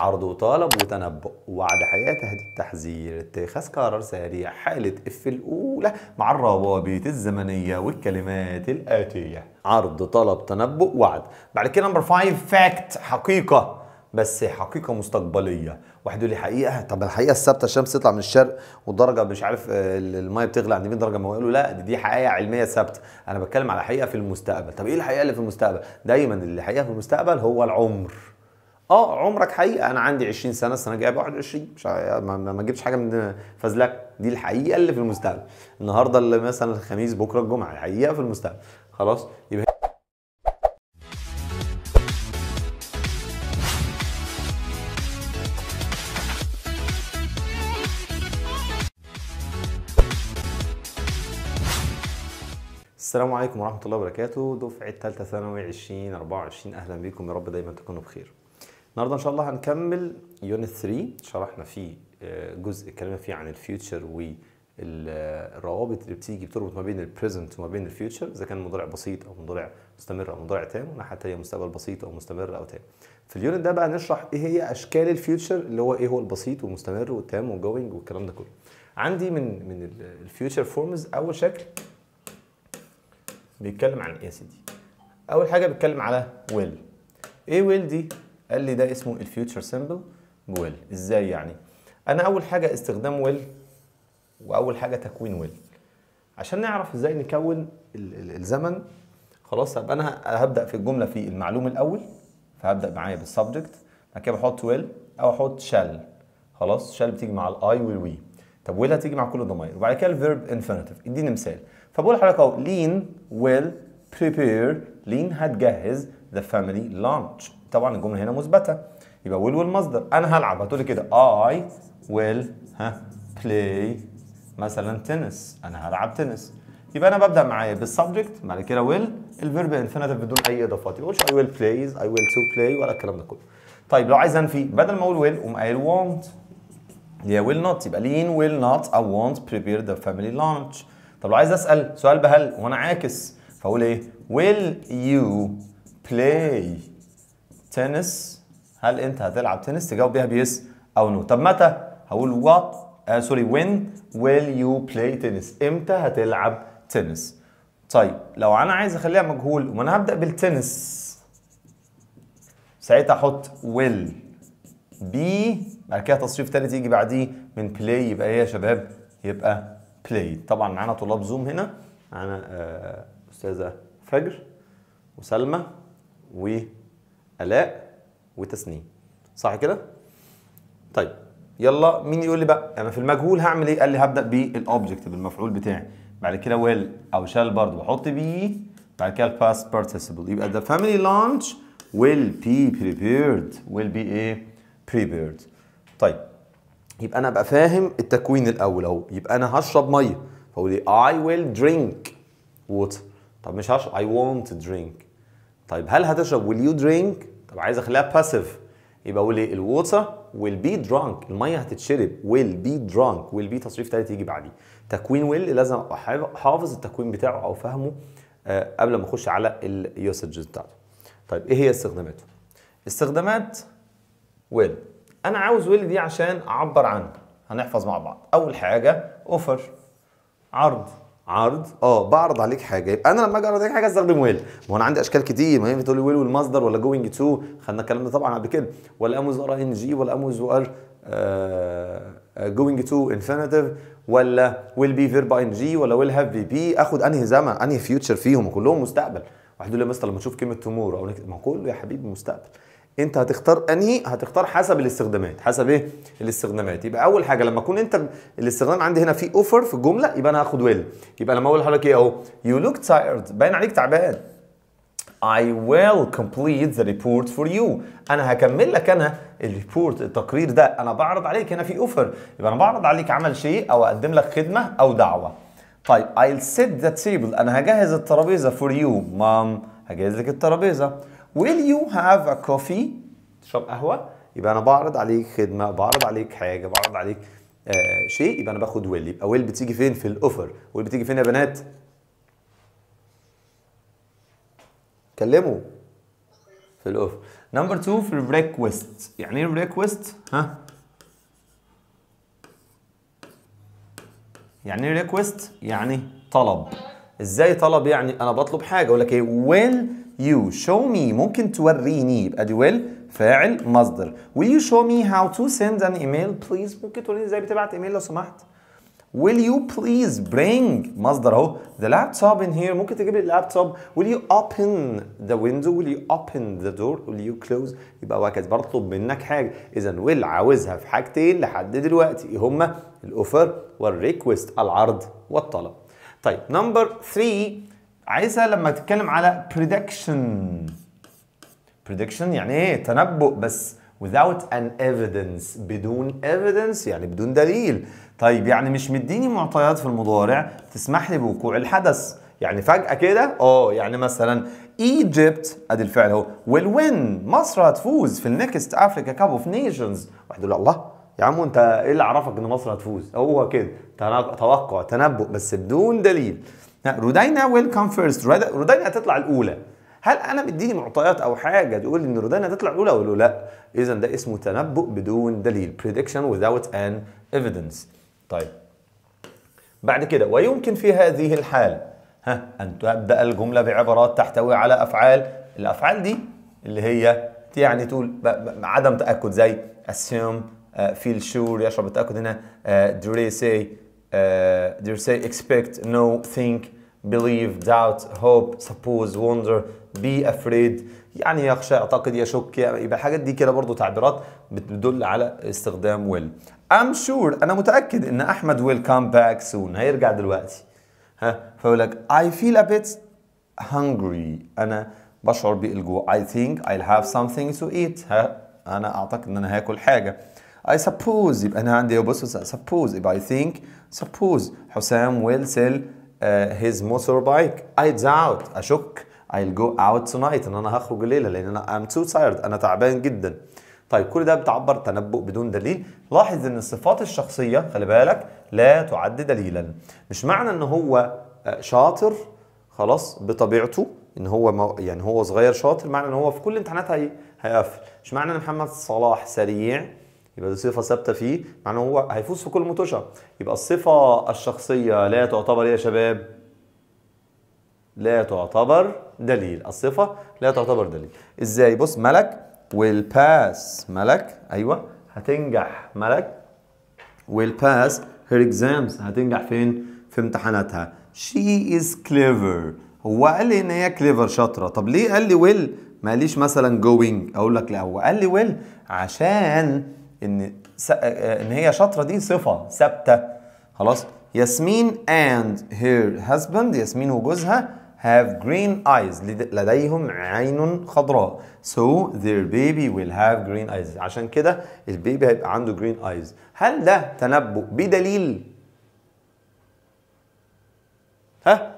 عرض وطلب وتنبؤ وعد حياة تهديد تحذير اتخاذ قرار سريع حالة اف الأولى مع الروابط الزمنية والكلمات الآتية عرض طلب تنبؤ وعد بعد كده نمبر 5 فاكت حقيقة بس حقيقه مستقبليه واحد يقول لي حقيقه طب الحقيقه الثابته الشمس تطلع من الشرق والدرجه مش عارف آه، الميه بتغلى عند 100 درجه ما قالوا لا دي, حقيقه علميه ثابته انا بتكلم على حقيقه في المستقبل طب ايه الحقيقه اللي في المستقبل دايما اللي حقيقة في المستقبل هو العمر اه عمرك حقيقه انا عندي 20 سنه السنه الجايه 21 مش ما اجيبش حاجه من فازلك دي الحقيقه اللي في المستقبل النهارده اللي مثلا الخميس بكره الجمعه الحقيقه في المستقبل خلاص يبقى السلام عليكم ورحمة الله وبركاته دفعة ثالثة ثانوي 2024 أهلا بكم يا رب دايما تكونوا بخير النهارده ان شاء الله هنكمل يونت 3 شرحنا فيه آه، جزء اتكلمنا فيه عن الفيوتشر والروابط اللي بتيجي بتربط ما بين البريزنت وما بين الفيوتشر اذا كان مضارع بسيط او مضارع مستمر او مضارع تام وناحيه تانيه مستقبل بسيط او مستمر او تام. في اليونت ده بقى نشرح ايه هي اشكال الفيوتشر اللي هو ايه هو البسيط والمستمر والتام والجوينج والكلام ده كله. عندي من من الفيوتشر فورمز اول شكل بيتكلم عن ايه يا سيدي؟ اول حاجه بيتكلم على ويل. ايه ويل دي؟ قال لي ده اسمه الفيوتشر سيمبل ويل ازاي يعني انا اول حاجه استخدام ويل واول حاجه تكوين ويل عشان نعرف ازاي نكون الزمن خلاص ابقى انا هبدا في الجمله في المعلوم الاول فهبدا معايا بالسبجكت بعد كده بحط ويل او احط شال خلاص شال بتيجي مع الآي والوي طب ويل هتيجي مع كل الضمائر وبعد كده الفيرب انفينيتيف اديني مثال فبقول لحضرتك اهو لين ويل بريبير لين هتجهز ذا فاميلي لانش طبعا الجمله هنا مثبته يبقى ويل والمصدر انا هلعب هتقولي كده اي ويل ها بلاي مثلا تنس انا هلعب تنس يبقى انا ببدا معايا بالسبجكت بعد كده ويل الفيرب انفينيتيف بدون اي اضافات ما اي ويل بلايز اي ويل تو بلاي ولا الكلام ده كله طيب لو عايز انفي بدل ما اقول ويل قوم قايل وونت يا هي ويل نوت يبقى لين ويل نوت اي وونت بريبير ذا فاميلي لانش طب لو عايز اسال سؤال بهل وانا عاكس فاقول ايه ويل يو بلاي تنس هل انت هتلعب تنس تجاوب بيها بيس او نو طب متى هقول وات سوري وين ويل يو بلاي تنس امتى هتلعب تنس طيب لو انا عايز اخليها مجهول وانا هبدا بالتنس ساعتها احط ويل بي بعد كده تصريف ثالث يجي بعديه من بلاي يبقى ايه يا شباب يبقى بلاي طبعا معانا طلاب زوم هنا معانا آه، استاذه فجر وسلمى و الاء وتسنيم صح كده طيب يلا مين يقول لي بقى انا في المجهول هعمل ايه قال لي هبدا بالاوبجكت بالمفعول بتاعي بعد كده ويل او شال برضه بحط بي بعد كده الباست بارتيسيبل يبقى ذا فاميلي لانش ويل بي بريبيرد ويل بي ايه بريبيرد طيب يبقى انا ابقى فاهم التكوين الاول اهو يبقى انا هشرب ميه فاقول لي اي ويل درينك ووتر طب مش هشرب اي وونت درينك طيب هل هتشرب will you drink طب عايز اخليها باسيف يبقى اقول ايه الووتر will be drunk الميه هتتشرب will be drunk will be تصريف ثالث يجي بعديه تكوين will لازم حافظ التكوين بتاعه او فهمه آه، قبل ما اخش على اليوسجز بتاعته طيب ايه هي استخداماته استخدامات will انا عاوز will دي عشان اعبر عنه هنحفظ مع بعض اول حاجه اوفر عرض عرض اه بعرض عليك حاجه يبقى انا لما اجي اعرض عليك حاجه استخدم ويل ما انا عندي اشكال كتير ما ينفع تقول ويل والمصدر ولا جوينج تو خدنا الكلام ده طبعا قبل كده ولا اموز ار ان جي ولا اموز ار جوينج تو انفينيتيف ولا ويل بي فيرب ان جي ولا ويل هاف بي بي اخد انهي زمن انهي فيوتشر فيهم كلهم مستقبل واحد يقول لي يا مستر لما تشوف كلمه تمور او ما كله يا حبيبي مستقبل انت هتختار انهي هتختار حسب الاستخدامات حسب ايه الاستخدامات يبقى اول حاجه لما اكون انت الاستخدام عندي هنا في اوفر في الجمله يبقى انا هاخد ويل يبقى لما اقول لحضرتك ايه اهو يو لوك تايرد باين عليك تعبان I will complete the report for you. أنا هكمل لك أنا الريبورت التقرير ده، أنا بعرض عليك هنا في أوفر، يبقى أنا بعرض عليك عمل شيء أو أقدم لك خدمة أو دعوة. طيب I'll set the table، أنا هجهز الترابيزة for you، مام هجهز لك الترابيزة. will you have a coffee تشرب قهوه يبقى انا بعرض عليك خدمه بعرض عليك حاجه بعرض عليك آه شيء يبقى انا باخد will، يبقى will بتيجي فين في الاوفر will بتيجي فين يا بنات كلموا في الاوفر نمبر 2 في الريكوست يعني ايه الريكوست ها يعني ايه يعني طلب ازاي طلب يعني انا بطلب حاجه اقول لك ايه ويل you show me ممكن توريني يبقى دي ويل فاعل مصدر will you show me how to send an email please ممكن توريني ازاي بتبعت ايميل لو سمحت will you please bring مصدر اهو the laptop in here ممكن تجيب لي اللابتوب will you open the window will you open the door will you close يبقى وهكذا بطلب منك حاجه اذا will عاوزها في حاجتين لحد دلوقتي هما الاوفر والريكوست العرض والطلب طيب نمبر 3 عايزها لما تتكلم على prediction prediction يعني ايه تنبؤ بس without an evidence بدون evidence يعني بدون دليل طيب يعني مش مديني معطيات في المضارع تسمح لي بوقوع الحدث يعني فجأة كده اه يعني مثلا ايجيبت ادي الفعل اهو will win مصر هتفوز في النكست افريكا كاب اوف نيشنز واحد يقول الله يا عم انت ايه اللي عرفك ان مصر هتفوز هو كده توقع تنبؤ بس بدون دليل رودينا ويل كم فيرست رودينا هتطلع الاولى هل انا مديني معطيات او حاجه تقول ان رودينا هتطلع الاولى اقول له لا اذا ده اسمه تنبؤ بدون دليل prediction without an evidence طيب بعد كده ويمكن في هذه الحال ها ان تبدا الجمله بعبارات تحتوي على افعال الافعال دي اللي هي يعني تقول عدم تاكد زي assume آه، feel sure يشعر بالتاكد هنا uh, say uh, say expect no think believe, doubt, hope, suppose, wonder, be afraid يعني يخشى يعتقد يشك يبقى الحاجات دي كده برضو تعبيرات بتدل على استخدام will I'm sure أنا متأكد إن أحمد will come back soon هيرجع دلوقتي ها فيقول لك I feel a bit hungry أنا بشعر بالجوع I think I'll have something to eat ها أنا أعتقد إن أنا هاكل حاجة I suppose يبقى أنا عندي بص suppose يبقى I think suppose حسام will sell Uh, his motorbike I'd out اشك I'll go out tonight ان انا هخرج الليله لان انا I'm too tired انا تعبان جدا طيب كل ده بتعبر تنبؤ بدون دليل لاحظ ان الصفات الشخصيه خلي بالك لا تعد دليلا مش معنى ان هو uh, شاطر خلاص بطبيعته ان هو مو يعني هو صغير شاطر معنى ان هو في كل الامتحانات هيقفل مش معنى ان محمد صلاح سريع يبقى دي صفه ثابته فيه مع ان هو هيفوز في كل متوشه يبقى الصفه الشخصيه لا تعتبر يا شباب لا تعتبر دليل الصفه لا تعتبر دليل ازاي بص ملك والباس ملك ايوه هتنجح ملك والباس هير اكزامز هتنجح فين في امتحاناتها شي از كليفر هو قال لي ان هي كليفر شاطره طب ليه قال لي ويل ما قاليش مثلا جوينج اقول لك لا هو قال لي ويل عشان ان س... آه، آه، ان هي شاطره دي صفه ثابته خلاص ياسمين and her husband ياسمين وجوزها have green eyes لديهم عين خضراء so their baby will have green eyes عشان كده البيبي هيبقى عنده green eyes هل ده تنبؤ بدليل ها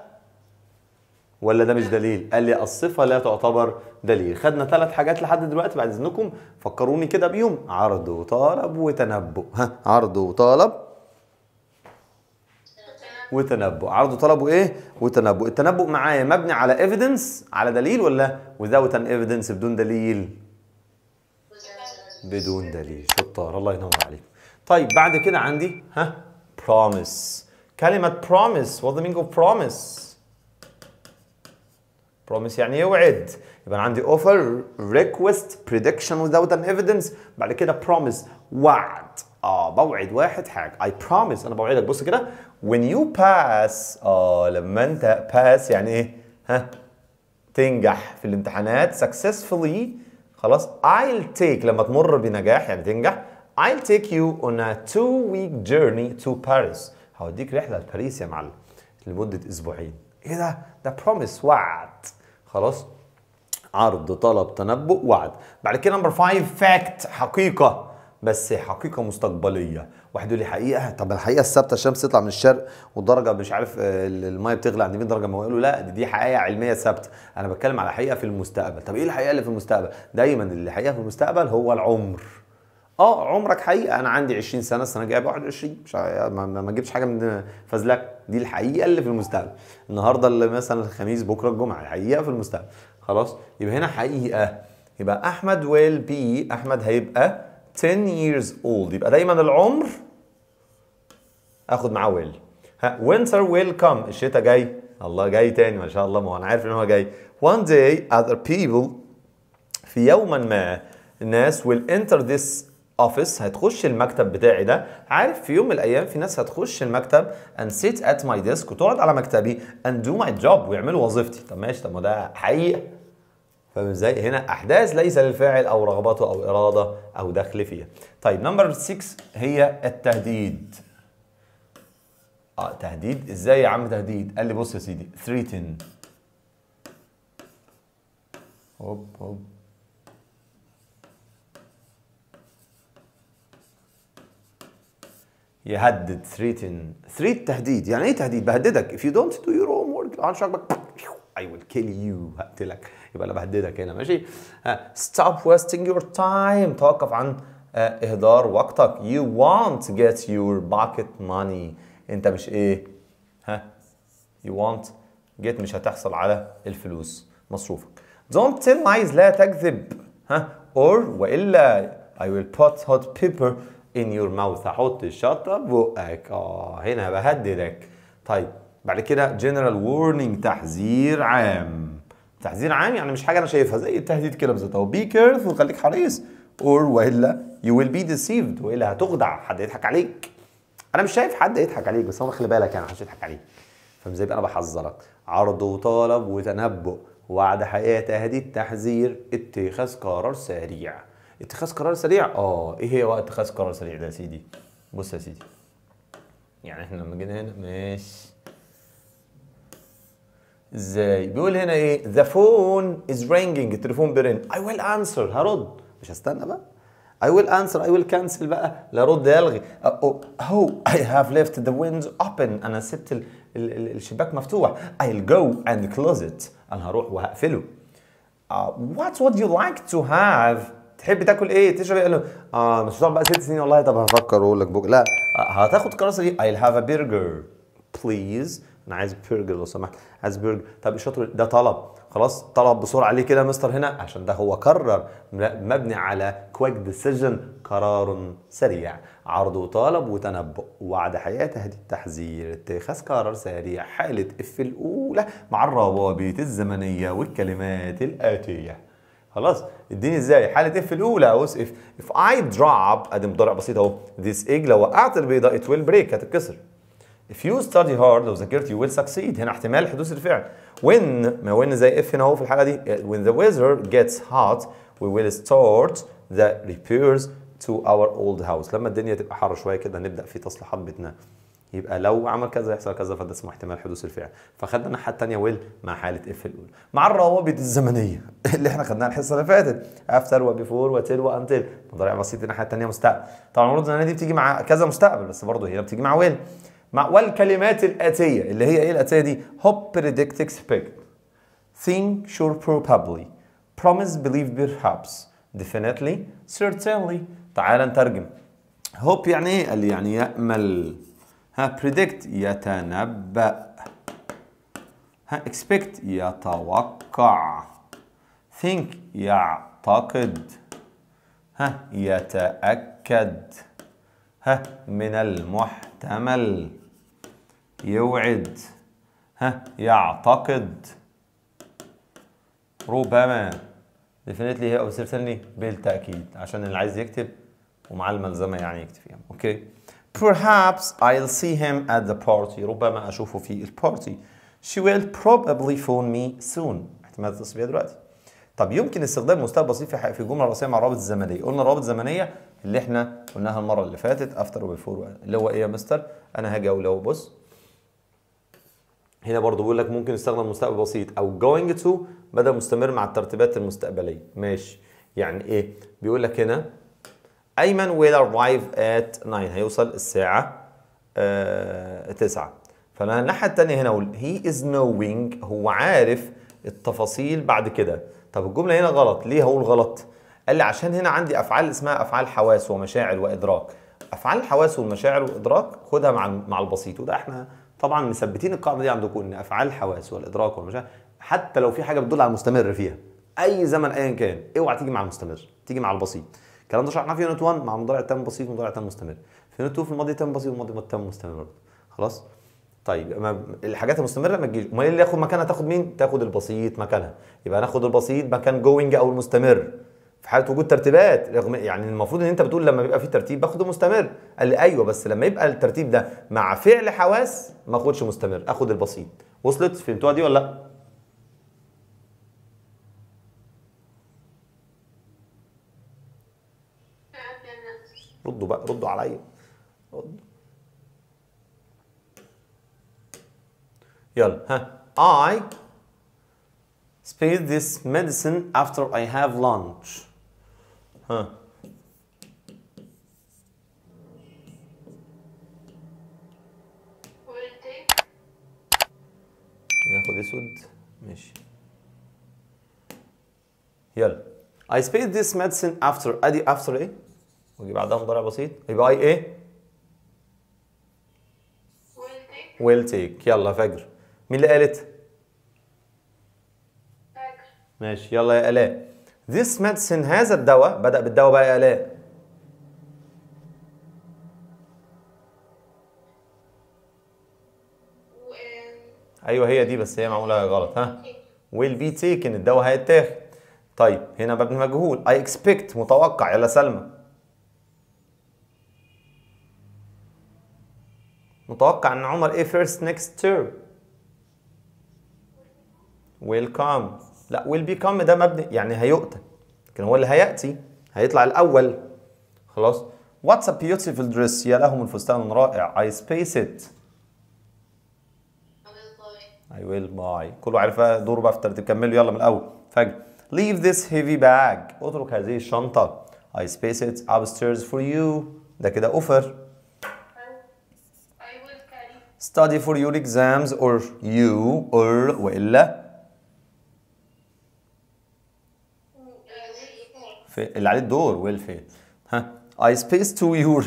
ولا ده مش دليل قال لي الصفه لا تعتبر دليل خدنا ثلاث حاجات لحد دلوقتي بعد اذنكم فكروني كده بيهم عرض وطلب وتنبؤ ها عرض وطلب وتنبؤ عرض وطلب وايه وتنبؤ التنبؤ معايا مبني على ايفيدنس على دليل ولا without an evidence بدون دليل بدون دليل شطار الله ينور عليك. طيب بعد كده عندي ها promise كلمه promise what the meaning of promise بروميس يعني ايه يبقى انا عندي اوفر ريكوست بريدكشن without ان ايفيدنس بعد كده بروميس وعد اه بوعد واحد حاجه اي بروميس انا بوعدك بص كده when you pass اه لما انت pass يعني ايه ها تنجح في الامتحانات successfully خلاص I'll take لما تمر بنجاح يعني تنجح I'll take you on a two week journey to Paris هوديك رحله لباريس يا معلم لمده اسبوعين ايه ده ده بروميس وعد خلاص عرض طلب تنبؤ وعد بعد كده نمبر 5 فاكت حقيقه بس حقيقه مستقبليه واحد يقول لي حقيقه طب الحقيقه الثابته الشمس تطلع من الشرق والدرجه مش عارف آه، الميه بتغلى عند 100 درجه ما هو له لا دي, حقيقه علميه ثابته انا بتكلم على حقيقه في المستقبل طب ايه الحقيقه اللي في المستقبل دايما اللي حقيقه في المستقبل هو العمر اه عمرك حقيقه انا عندي 20 سنه السنه الجايه 21 مش يعني ما اجيبش حاجه من فازلك دي الحقيقه اللي في المستقبل النهارده اللي مثلا الخميس بكره الجمعه الحقيقه في المستقبل خلاص يبقى هنا حقيقه يبقى احمد ويل بي احمد هيبقى 10 years old يبقى دايما العمر اخد معاه ويل ها winter will come الشتاء جاي الله جاي تاني ما شاء الله ما هو انا عارف ان هو جاي one day other people في يوما ما الناس will enter this اوفيس هتخش المكتب بتاعي ده عارف في يوم من الايام في ناس هتخش المكتب and sit at my desk وتقعد على مكتبي and do my job ويعملوا وظيفتي طب ماشي طب ما ده حقيقه فاهم ازاي هنا احداث ليس للفاعل او رغبته او اراده او دخل فيها طيب نمبر 6 هي التهديد اه تهديد ازاي يا عم تهديد قال لي بص يا سيدي threaten هوب هوب يهدد ثريتن ثريت تهديد يعني ايه تهديد بهددك if you don't do your homework عن شعبك I will kill you هقتلك يبقى انا بهددك هنا ماشي آه، stop wasting your time توقف عن آه، اهدار وقتك you won't get your pocket money انت مش ايه ها you won't get مش هتحصل على الفلوس مصروفك don't tell lies لا تكذب ها or والا I will put hot pepper in your mouth احط الشطه في بقك اه هنا بهددك طيب بعد كده جنرال وورنينج تحذير عام تحذير عام يعني مش حاجه انا شايفها زي التهديد كده بالظبط اهو بي كيرفول خليك حريص اور والا يو ويل بي ديسيفد والا هتخدع حد يضحك عليك انا مش شايف حد يضحك عليك بس هو خلي بالك يعني محدش يضحك عليك فاهم ازاي انا بحذرك عرض وطلب وتنبؤ وعد حقيقه تهديد تحذير اتخاذ قرار سريع اتخاذ قرار سريع اه ايه هي وقت اتخاذ قرار سريع ده يا سيدي بص يا سيدي يعني احنا لما جينا هنا ماشي ازاي بيقول هنا ايه ذا فون از رينجينج التليفون بيرن اي ويل انسر هرد مش هستنى بقى I will answer I will cancel بقى لا رد يلغي هو I have left the windows open أنا سبت ال ال الشباك مفتوح I'll go and close it أنا هروح وهقفله uh, What would you like to have تحب تاكل ايه تشرب ايه قال له اه مش هتقعد بقى ست سنين والله طب هفكر واقول لك بكره لا آه، هتاخد قرار سريع I'll have a burger please انا عايز برجر لو سمحت عايز برجر طب الشاطر ده طلب خلاص طلب بسرعه عليه كده مستر هنا عشان ده هو قرر مبني على كويك ديسيجن قرار سريع عرض وطلب وتنبؤ وعد حياته تهديد التحذير اتخاذ قرار سريع حاله اف الاولى مع الروابط الزمنيه والكلمات الاتيه خلاص اديني ازاي حاله اف الاولى اوس اف اف اي دروب ادي مضارع بسيط اهو ذيس ايج لو وقعت البيضه ات ويل بريك هتتكسر if you study hard لو ذاكرت you will succeed هنا احتمال حدوث الفعل when ما وين زي اف هنا اهو في الحاله دي when the weather gets hot we will start the repairs to our old house لما الدنيا تبقى حر شويه كده نبدا في تصليحات بيتنا يبقى لو عمل كذا يحصل كذا فده اسمه احتمال حدوث الفعل فخدنا الناحيه الثانيه ويل مع حاله اف الاولى مع الروابط الزمنيه اللي احنا خدناها الحصه اللي فاتت افتر وبيفور وتل وانتل مضارع بسيط الناحيه الثانيه مستقبل طبعا الروابط الزمنيه دي بتيجي مع كذا مستقبل بس برضه هي بتيجي مع ويل مع والكلمات الاتيه اللي هي ايه الاتيه دي هوب بريدكت اكسبكت ثينك شور بروبابلي بروميس بيليف بيرهابس ديفينيتلي سيرتينلي تعال نترجم هوب يعني ايه قال لي يعني يامل predict يتنبأ ها expect يتوقع think يعتقد ها يتأكد ها من المحتمل يوعد ها يعتقد ربما definitely هي او certainly بالتأكيد عشان اللي عايز يكتب ومعاه الملزمة يعني يكتب فيها اوكي Perhaps I'll see him at the party ربما أشوفه في البارتي She will probably phone me soon احتمال تتصل دلوقتي طب يمكن استخدام مستوى بسيط في في جمله رئيسيه مع رابط الزمنيه قلنا رابط الزمنيه اللي احنا قلناها المره اللي فاتت افتر before اللي هو ايه يا مستر انا هاجي اقول بص هنا برضه بيقول لك ممكن استخدام مستقبل بسيط او going to بدل مستمر مع الترتيبات المستقبليه ماشي يعني ايه بيقول لك هنا ايمن will arrive at 9 هيوصل الساعه 9 آه، فانا الناحيه الثانيه هنا اقول he is knowing هو عارف التفاصيل بعد كده طب الجمله هنا غلط ليه هقول غلط قال لي عشان هنا عندي افعال اسمها افعال حواس ومشاعر وادراك افعال الحواس والمشاعر والادراك خدها مع مع البسيط وده احنا طبعا مثبتين القاعده دي عندكم ان افعال الحواس والادراك والمشاعر حتى لو في حاجه بتدل على المستمر فيها اي زمن ايا كان اوعى تيجي مع المستمر تيجي مع البسيط الكلام ده شرحناه نعم، في يونت 1 مع مضارع تام بسيط ومضارع تام مستمر في يونت 2 في الماضي تام بسيط وماضي تام مستمر برضه خلاص طيب الحاجات المستمره ما تجيش امال إيه اللي ياخد مكانها تاخد مين تاخد البسيط مكانها يبقى ناخد البسيط مكان جوينج او المستمر في حاله وجود ترتيبات رغم يعني المفروض ان انت بتقول لما بيبقى في ترتيب باخده مستمر قال لي ايوه بس لما يبقى الترتيب ده مع فعل حواس ما اخدش مستمر اخد البسيط وصلت فهمتوها دي ولا لا ردوا بقى ردوا عليا ردوا يلا ها I spilled this medicine after I have lunch ها ناخد اسود ماشي يلا I spilled this medicine after ادي after ايه ويجي بعدها مضارع بسيط يبقى اي ايه ويل تيك يلا فجر مين اللي قالت فجر ماشي يلا يا الاء This medicine هذا الدواء بدأ بالدواء بقى يا آلاء ايوه هي دي بس هي معموله غلط ها ويل بي تيكن الدواء هيتاخد طيب هنا مبني مجهول اي اكسبكت متوقع يلا سلمى متوقع ان عمر ايه فيرست نيكست تيرم ويل كام لا بي كام ده مبني يعني هيؤتى لكن هو اللي هياتي هيطلع الاول خلاص واتس ا بيوتيفل دريس يا له من فستان رائع اي سبيس ات اي ويل باي كله عارفها دوره بقى في الترتيب كملوا يلا من الاول فجأة ليف ذيس هيفي باج اترك هذه الشنطة اي سبيس ات ابسترز فور يو ده كده اوفر study for your exams or you or well? في اللي عليه الدور ها I space to your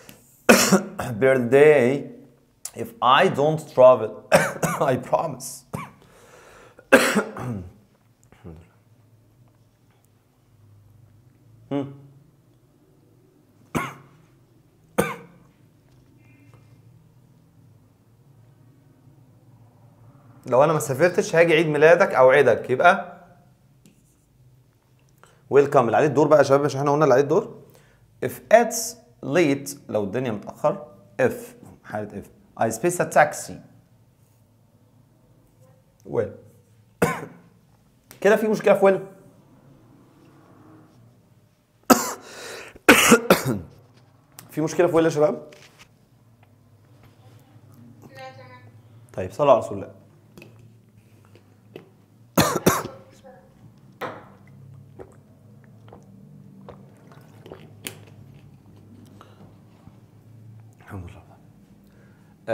birthday if I don't travel I promise hmm. لو انا ما سافرتش هاجي عيد ميلادك او عيدك يبقى ويلكم اللي عليه الدور بقى يا شباب مش احنا قلنا اللي عليه الدور if it's late لو الدنيا متاخر if حاله if I space a taxi ويل كده في مشكله في ويل في مشكله في ويل يا شباب طيب صلوا على رسول الله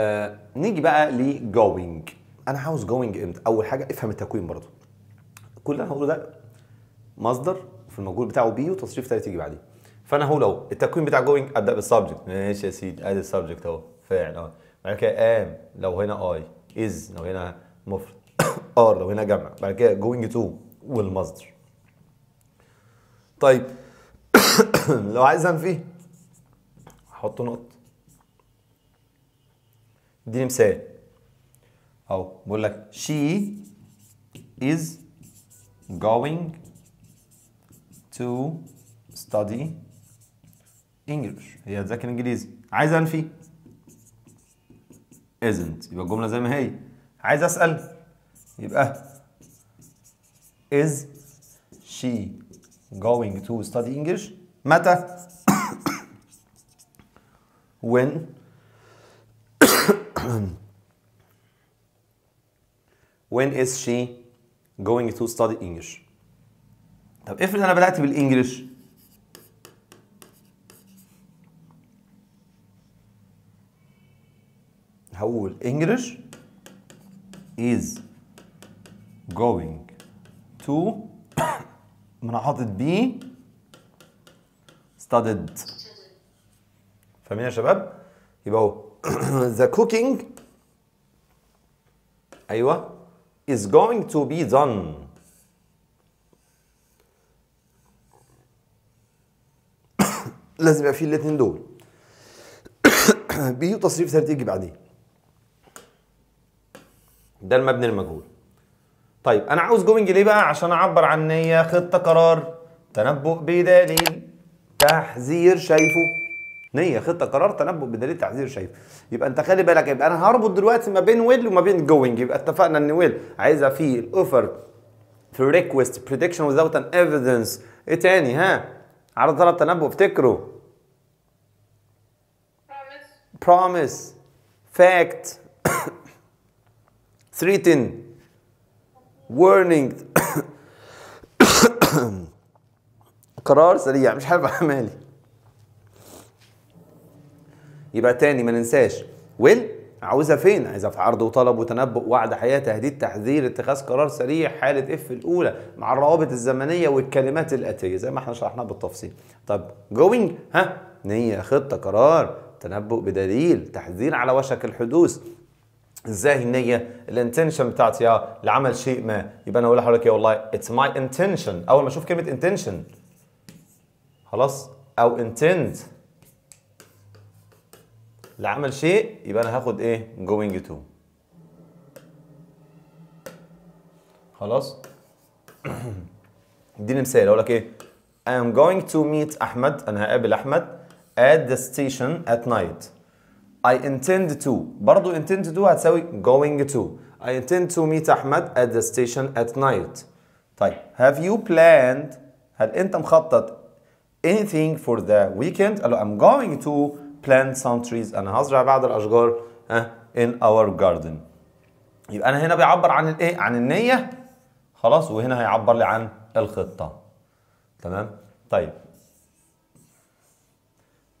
آه، نيجي بقى لجوينج انا عاوز جوينج امتى اول حاجه افهم التكوين برضه كل اللي انا هقوله ده مصدر في المجهول بتاعه بي وتصريف ثالث يجي بعديه فانا هقول اهو التكوين بتاع جوينج ابدا بالسبجكت ماشي يا سيدي ادي السبجكت اهو فاعل اه بعد كده ام لو هنا اي از لو هنا مفرد ار لو هنا جمع بعد كده جوينج تو والمصدر طيب لو عايز انفي احط نقطه اديني مثال اهو بقول لك she is going to study English هي هتذاكر انجليزي عايز انفي isn't يبقى الجمله زي ما هي عايز اسال يبقى is she going to study English متى when when is she going to study English طب افرض انا بدات بالانجلش هقول انجلش is going to من حاطط بي studied فاهمين يا شباب يبقى هو the cooking أيوة is going to be done لازم يبقى في الاثنين دول بي وتصريف ثالث يجي بعدين ده المبني المجهول طيب انا عاوز جوينج ليه بقى عشان اعبر عن نيه خطه قرار تنبؤ بدليل تحذير شايفه نيه خطه قرار تنبؤ بدليل تحذير شايف يبقى انت خلي بالك يبقى انا هربط دلوقتي ما بين ويل وما بين جوينج يبقى اتفقنا ان ويل عايزه في الاوفر في ريكوست بريدكشن ويزاوت ان ايفيدنس ايه تاني ها عرض طلب تنبؤ افتكروا بروميس فاكت ثريتن ورنينج قرار سريع مش عارف اعمالي يبقى تاني ما ننساش ويل عاوزها فين؟ عايزها في عرض وطلب وتنبؤ وعد حياه تهديد تحذير اتخاذ قرار سريع حاله اف الاولى مع الروابط الزمنيه والكلمات الاتيه زي ما احنا شرحناها بالتفصيل. طب جوينج ها نيه خطه قرار تنبؤ بدليل تحذير على وشك الحدوث ازاي النيه الانتنشن بتاعتي اه لعمل شيء ما يبقى انا اقول لحضرتك يا والله اتس ماي انتنشن اول ما اشوف كلمه انتنشن خلاص او انتنت لعمل شيء يبقى انا هاخد ايه جوينج تو خلاص اديني مثال اقول لك ايه I am going to meet احمد انا هقابل احمد at the station at night I intend to برضو intend to هتساوي going to I intend to meet أحمد at the station at night طيب have you planned هل أنت مخطط anything for the weekend قال له I'm going to plant some trees انا هزرع بعض الاشجار in our garden يبقى انا هنا بيعبر عن الايه عن النيه خلاص وهنا هيعبر لي عن الخطه تمام طيب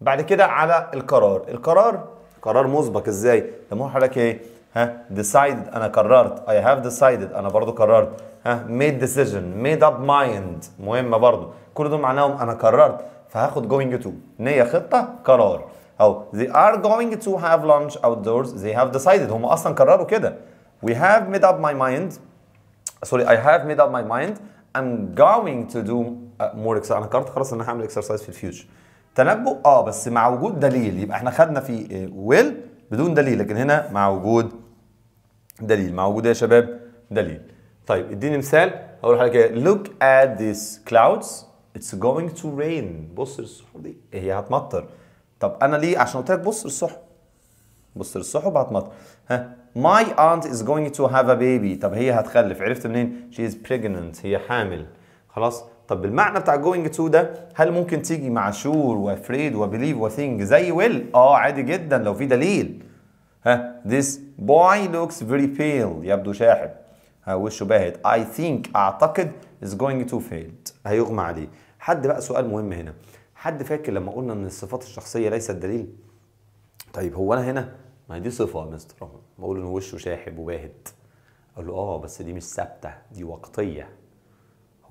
بعد كده على القرار القرار قرار مسبق ازاي لما هو لك ايه ها decided انا قررت I have decided انا برضو قررت ها made decision made up mind مهمه برضو كل دول معناهم انا قررت فهاخد going to نيه خطه قرار أو oh, they are going to have lunch outdoors they have decided هم اصلا قرروا كده we have made up my mind sorry I have made up my mind I'm going to do uh, more exercise انا قررت خلاص ان انا هعمل exercise في الفيوتشر تنبؤ اه بس مع وجود دليل يبقى احنا خدنا في ويل آه، بدون دليل لكن هنا مع وجود دليل مع وجود يا شباب دليل طيب اديني مثال هقول لحضرتك كده إيه. look at these clouds it's going to rain بص للصخور دي هي هتمطر طب انا ليه عشان قلت لك بص للصحف بص للصحف هتمطر ها my aunt is going to have a baby طب هي هتخلف عرفت منين she is pregnant هي حامل خلاص طب المعنى بتاع going to ده هل ممكن تيجي مع sure و afraid و believe و think زي will اه عادي جدا لو في دليل ها this boy looks very pale يبدو شاحب ها وشه باهت I think أعتقد is going to fail هيغمى عليه حد بقى سؤال مهم هنا حد فاكر لما قلنا ان الصفات الشخصيه ليست دليل طيب هو انا هنا ما هي دي صفه يا مستر بقول ان وشه شاحب وباهت اقول له اه بس دي مش ثابته دي وقتيه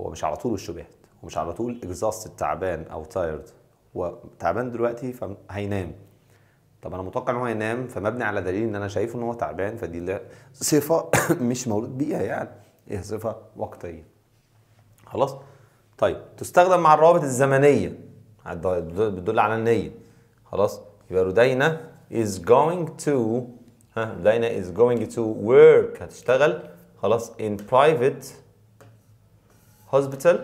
هو مش على طول وشه باهت ومش على طول اكزاست تعبان او تايرد هو تعبان دلوقتي فهينام طب انا متوقع ان هو هينام فمبني على دليل ان انا شايفه ان هو تعبان فدي لا صفه مش مولود بيها يعني هي صفه وقتيه خلاص طيب تستخدم مع الروابط الزمنيه يعني بتدل على النية خلاص يبقى رودينا is going to ها رودينا is going to work هتشتغل خلاص in private hospital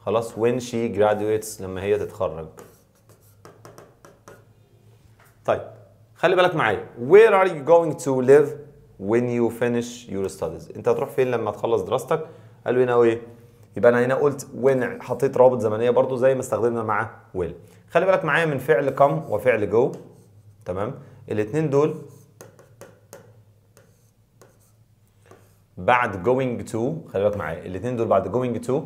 خلاص when she graduates لما هي تتخرج طيب خلي بالك معايا where are you going to live when you finish your studies انت هتروح فين لما تخلص دراستك قالوا هنا ايه يبقى انا هنا قلت وين حطيت رابط زمنيه برضو زي ما استخدمنا مع ويل خلي بالك معايا من فعل كم وفعل جو تمام الاثنين دول بعد جوينج تو خلي بالك معايا الاثنين دول بعد جوينج تو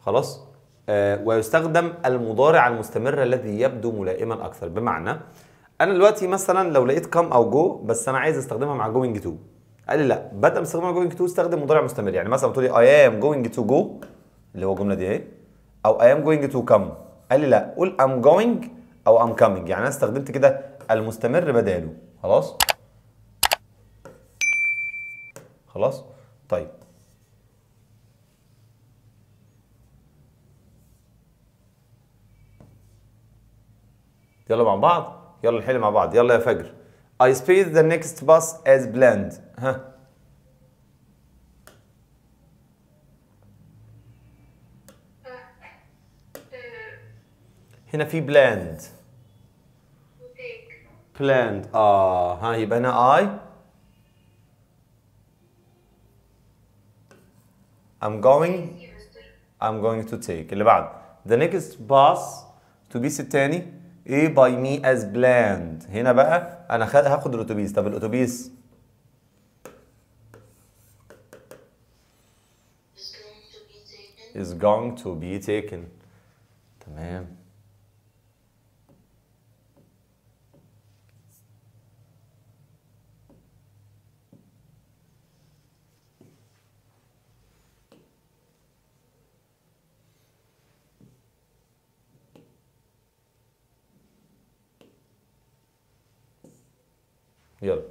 خلاص آه ويستخدم المضارع المستمر الذي يبدو ملائما اكثر بمعنى انا دلوقتي مثلا لو لقيت كم او جو بس انا عايز استخدمها مع جوينج تو قال لي لا بدل ما استخدم جوينج تو استخدم مضارع مستمر يعني مثلا بتقول لي اي ام جوينج تو جو اللي هو الجمله دي اهي او اي ام جوينج تو كم قال لي لا قول ام جوينج او ام كامينج يعني انا استخدمت كده المستمر بداله خلاص خلاص طيب يلا مع بعض يلا نحل مع بعض يلا يا فجر I speed the next bus as planned ها هنا في بلاند بلاند اه ها يبقى انا اي I'm going I'm going to take اللي بعد the next bus to be الثاني A by me as planned هنا بقى انا هاخد الاتوبيس طب الاتوبيس is going to be taken تمام يلا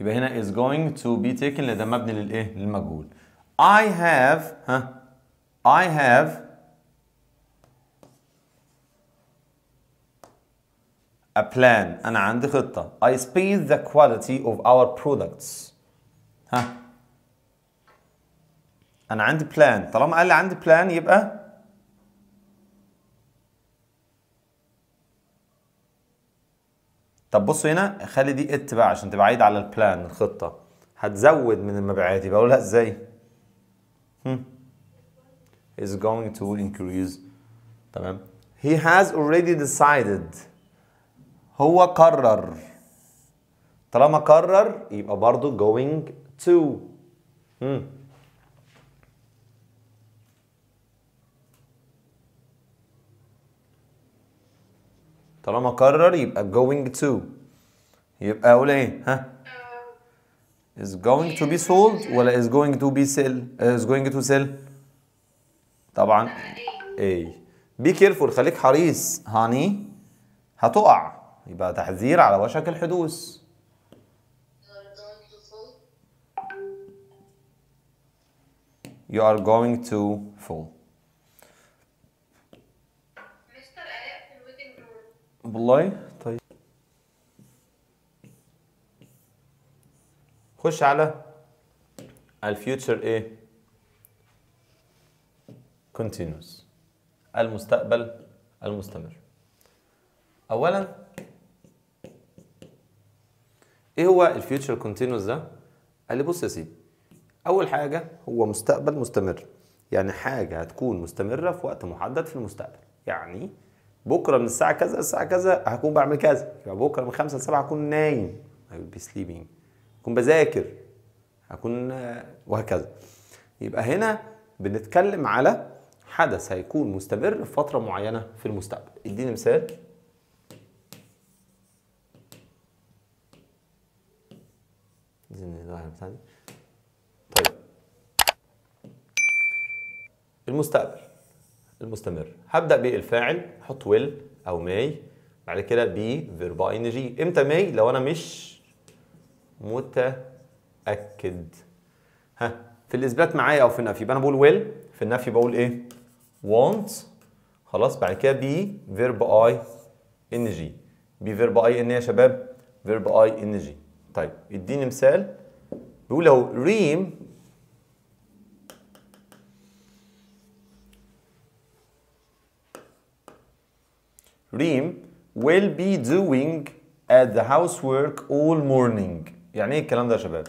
يبقى هنا is going to be taken لده مبني للايه للمجهول I have huh, I have a plan أنا عندي خطة I speed the quality of our products ها أنا عندي plan طالما قال لي عندي plan يبقى طب بصوا هنا خلي دي ات بقى عشان تبقى عايد على البلان الخطة هتزود من المبيعات يبقى أقولها إزاي؟ is hmm. going to increase تمام he has already decided هو قرر طالما قرر يبقى برضه going to مم. Hmm. طالما قرر يبقى going to يبقى اقول ايه ها is going to be sold ولا is going to be sell is going to sell طبعا A be careful خليك حريص هاني هتقع يبقى تحذير على وشك الحدوث you are going to fall والله خش على الفيوتشر ايه كونتينوس المستقبل المستمر اولا ايه هو الفيوتشر كونتينوس ده قال لي بص يا سيدي اول حاجه هو مستقبل مستمر يعني حاجه هتكون مستمره في وقت محدد في المستقبل يعني بكره من الساعه كذا الساعه كذا هكون بعمل كذا يبقى بكره من 5 ل 7 هكون نايم I will be sleeping اكون بذاكر اكون وهكذا يبقى هنا بنتكلم على حدث هيكون مستمر فتره معينه في المستقبل اديني مثال طيب المستقبل المستمر هبدا بالفاعل احط ويل او ماي بعد كده بي فيربا ان جي امتى ماي لو انا مش متأكد ها في الإثبات معايا أو في النفي يبقى أنا بقول will في النفي بقول إيه want خلاص بعد كده بي فيرب اي ان جي بي فيرب اي ان يا شباب فيرب اي ان جي طيب اديني مثال بيقول لو ريم ريم will be doing at the housework all morning يعني ايه الكلام ده يا شباب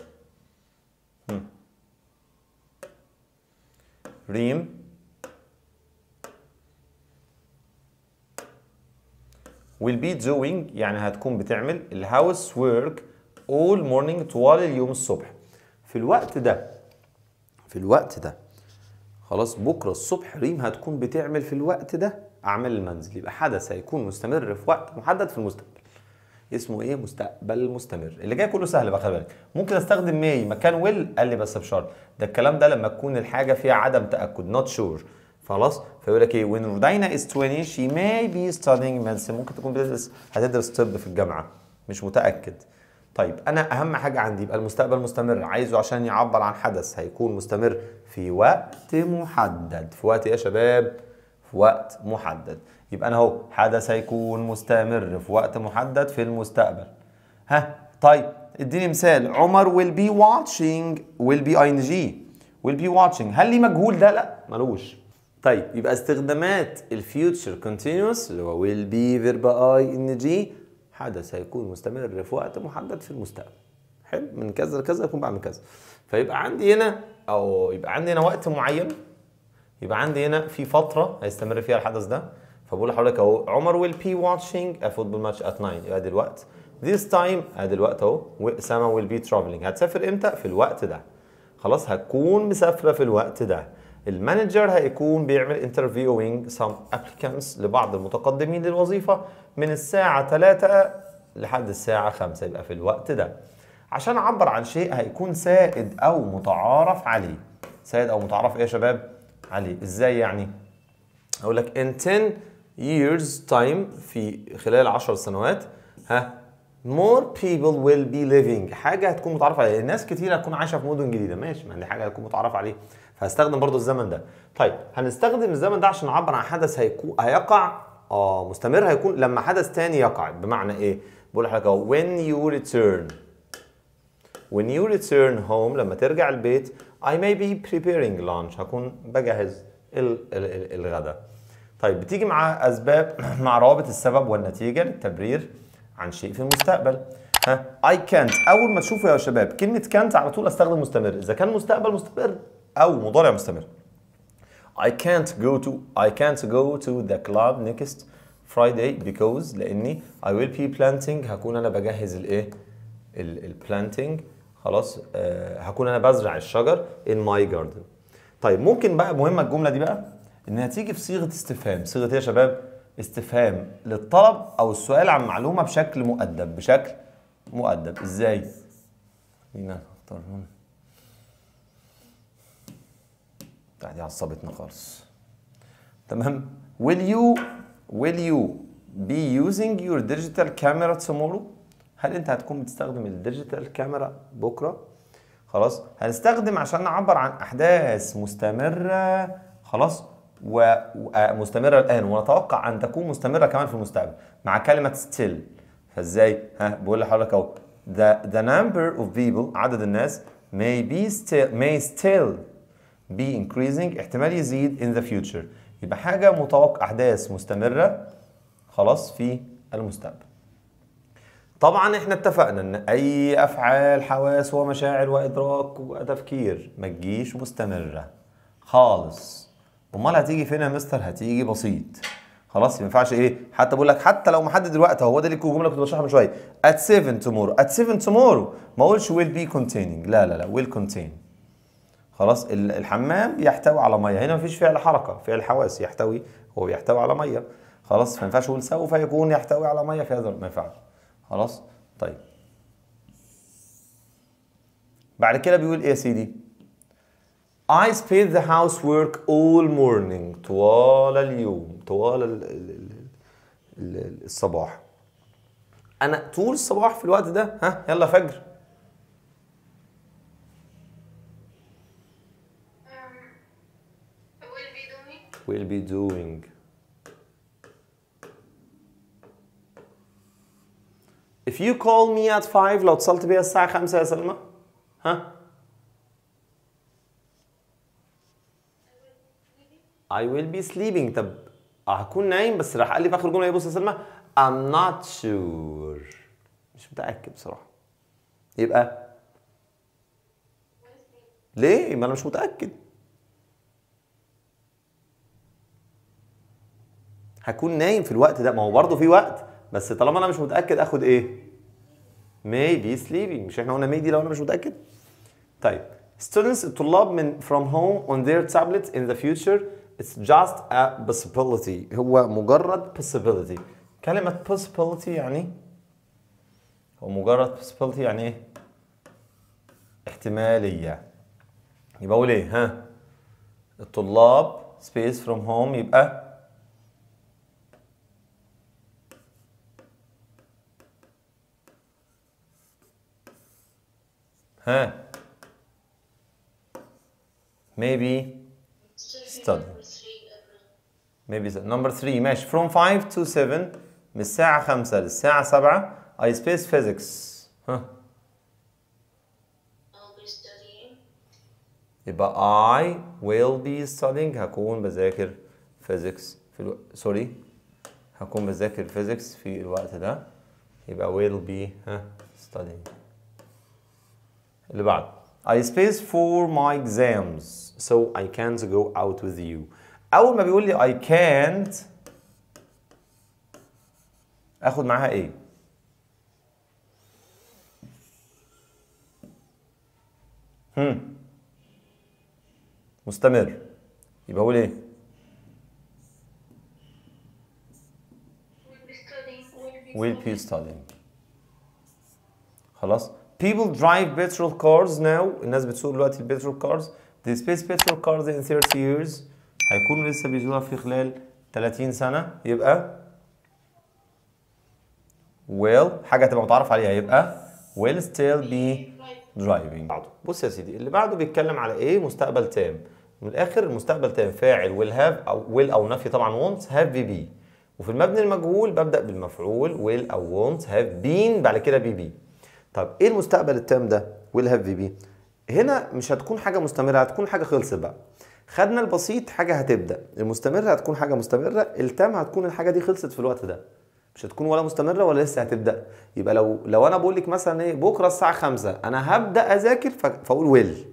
ريم will be doing يعني هتكون بتعمل الهاوس ورك all morning طوال اليوم الصبح في الوقت ده في الوقت ده خلاص بكره الصبح ريم هتكون بتعمل في الوقت ده اعمال المنزل يبقى حدث هيكون مستمر في وقت محدد في المستقبل اسمه ايه مستقبل مستمر اللي جاي كله سهل بقى خلي بالك ممكن استخدم ماي مكان ويل قال لي بس بشرط ده الكلام ده لما تكون الحاجه فيها عدم تاكد نوت شور خلاص فيقول لك ايه وين روداينا از 20 شي ماي بي ستادينج medicine ممكن تكون بتدرس هتدرس طب في الجامعه مش متاكد طيب انا اهم حاجه عندي يبقى المستقبل مستمر عايزه عشان يعبر عن حدث هيكون مستمر في وقت محدد في وقت ايه يا شباب في وقت محدد يبقى انا اهو حدث هيكون مستمر في وقت محدد في المستقبل ها طيب اديني مثال عمر will be watching will be ing will be watching هل لي مجهول ده لا ملوش طيب يبقى استخدامات الفيوتشر كونتينوس اللي هو will be verb ing حدث هيكون مستمر في وقت محدد في المستقبل حلو من كذا لكذا يكون بعمل كذا فيبقى عندي هنا او يبقى عندي هنا وقت معين يبقى عندي هنا في فتره هيستمر فيها الحدث ده فبقول لحضرتك اهو عمر ويل بي واتشنج ا فوتبول ماتش ات 9 يبقى دلوقت الوقت ذيس تايم ادي الوقت اهو واسامه ويل بي ترافلنج هتسافر امتى؟ في الوقت ده خلاص هتكون مسافره في الوقت ده المانجر هيكون بيعمل انترفيوينج سام ابليكانتس لبعض المتقدمين للوظيفه من الساعه 3 لحد الساعه 5 يبقى في الوقت ده عشان اعبر عن شيء هيكون سائد او متعارف عليه سائد او متعارف ايه يا شباب عليه ازاي يعني اقول لك in 10 years time في خلال 10 سنوات ها more people will be living حاجه هتكون متعرف عليها ناس كتير هتكون عايشه في مدن جديده ماشي ما دي حاجه هتكون متعرف عليها فهستخدم برضو الزمن ده طيب هنستخدم الزمن ده عشان نعبر عن حدث هيكو هيقع اه مستمر هيكون لما حدث تاني يقع بمعنى ايه بقول لحضرتك اهو when you return when you return home لما ترجع البيت I may be preparing lunch هكون بجهز الغداء طيب بتيجي مع اسباب مع روابط السبب والنتيجه للتبرير عن شيء في المستقبل ها اي كانت اول ما تشوفوا يا شباب كلمه كانت على طول استخدم مستمر اذا كان مستقبل مستمر او مضارع مستمر I can't go to I can't go to the club next Friday because لاني I will be planting هكون انا بجهز الايه البلانتنج خلاص آه هكون انا بزرع الشجر in my garden طيب ممكن بقى مهمه الجمله دي بقى انها تيجي في صيغه استفهام صيغه ايه يا شباب استفهام للطلب او السؤال عن معلومه بشكل مؤدب بشكل مؤدب ازاي مين اختار هنا دي عصبتنا خالص تمام will you will you be using your digital camera tomorrow هل انت هتكون بتستخدم الديجيتال كاميرا بكره خلاص هنستخدم عشان نعبر عن احداث مستمره خلاص ومستمره آه، الان ونتوقع ان تكون مستمره كمان في المستقبل مع كلمه ستيل فازاي ها بقول لحضرتك اهو the the number of people عدد الناس may be still may still be increasing احتمال يزيد in the future يبقى حاجه متوقع احداث مستمره خلاص في المستقبل طبعا احنا اتفقنا ان اي افعال حواس ومشاعر وادراك وتفكير ما تجيش مستمره خالص امال هتيجي فين يا مستر هتيجي بسيط خلاص ما ينفعش ايه حتى بقول لك حتى لو محدد دلوقتي هو ده اللي الجمله كنت بشرحها من شويه ات 7 تومورو ات 7 تومورو ما اقولش ويل بي كونتيننج لا لا لا ويل كونتين خلاص الحمام يحتوي على ميه هنا مفيش فعل حركه فعل حواس يحتوي هو يحتوي على ميه خلاص فما ينفعش اقول سوف يكون يحتوي على ميه في هذا ما ينفعش خلاص طيب بعد كده بيقول ايه يا سيدي I spent the housework all morning طوال اليوم طوال ال ال ال الصباح انا طول الصباح في الوقت ده ها يلا فجر um, will be doing If you call me at 5 لو اتصلت بيا الساعة 5 يا سلمى ها I will be sleeping طب هكون نايم بس راح قال لي في اخر جملة بص يا سلمى I'm not sure مش متأكد بصراحة يبقى ليه؟ ما انا مش متأكد هكون نايم في الوقت ده ما هو برضه في وقت بس طالما انا مش متاكد اخد ايه may be sleeping مش احنا قلنا may دي لو انا مش متاكد طيب students الطلاب من from home on their tablets in the future it's just a possibility هو مجرد possibility كلمة possibility يعني هو مجرد possibility يعني ايه؟ احتمالية يبقى اقول ايه ها الطلاب space from home يبقى ها maybe study maybe study. number three. ماشي from five to seven. من الساعة خمسة للساعة سبعة. I space physics ها يبقى I will be studying هكون بذاكر physics في الوقت سوري هكون بذاكر physics في الوقت ده يبقى will be ها studying اللي بعد I space for my exams so I can't go out with you أول ما بيقول لي I can't آخد معاها إيه؟ هم مستمر يبقى أقول إيه؟ will be studying خلاص people drive petrol cars now الناس بتسوق دلوقتي البترول كارز the space petrol cars in 30 years هيكونوا لسه بيسوقوها في خلال 30 سنة يبقى will حاجة هتبقى متعرف عليها يبقى will still be driving بص يا سيدي اللي بعده بيتكلم على ايه مستقبل تام من الاخر المستقبل تام فاعل will have او will او نفي طبعا won't have be وفي المبني المجهول ببدأ بالمفعول will او won't have been بعد كده be be طب ايه المستقبل التام ده ويل هاف بي هنا مش هتكون حاجه مستمره هتكون حاجه خلصت بقى خدنا البسيط حاجه هتبدا المستمره هتكون حاجه مستمره التام هتكون الحاجه دي خلصت في الوقت ده مش هتكون ولا مستمره ولا لسه هتبدا يبقى لو لو انا بقول لك مثلا ايه بكره الساعه 5 انا هبدا اذاكر فاقول ويل